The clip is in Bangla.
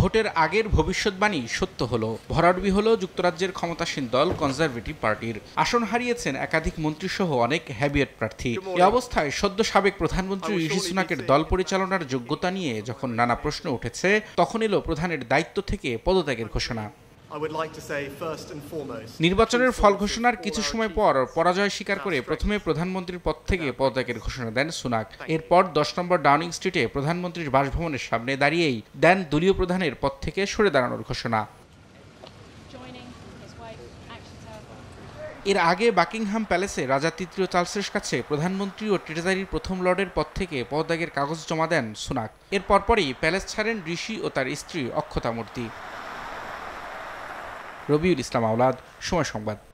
ভোটের আগের ভবিষ্যৎবাণী সত্য হলো ভরাডবি হলো যুক্তরাজ্যের ক্ষমতাসীন দল কনজারভেটিভ পার্টির আসন হারিয়েছেন একাধিক মন্ত্রীসহ অনেক হ্যাবিয়েট প্রার্থী এ অবস্থায় সদ্য সাবেক প্রধানমন্ত্রী ঋষি সুনাকের দল পরিচালনার যোগ্যতা নিয়ে যখন নানা প্রশ্ন উঠেছে তখন এলো প্রধানের দায়িত্ব থেকে পদত্যাগের ঘোষণা নির্বাচনের ফল ঘোষণার কিছু সময় পর পরাজয় স্বীকার করে প্রথমে প্রধানমন্ত্রীর পদ থেকে পদত্যাগের ঘোষণা দেন সুনাক এরপর দশ নম্বর ডাউনিং স্ট্রিটে প্রধানমন্ত্রীর বাসভবনের সামনে দাঁড়িয়েই দেন দলীয় প্রধানের পদ থেকে সরে দাঁড়ানোর ঘোষণা এর আগে বাকিংহাম প্যালেসে রাজা তৃতীয় চার্লসের কাছে প্রধানমন্ত্রী ও ট্রেজারির প্রথম লর্ডের পদ থেকে পদত্যাগের কাগজ জমা দেন সুনাক এর পরপরই প্যালেস ছাড়েন ঋষি ও তার স্ত্রী অক্ষতা মূর্তি রবিউল ইসলাম আওলাদ সময় সংবাদ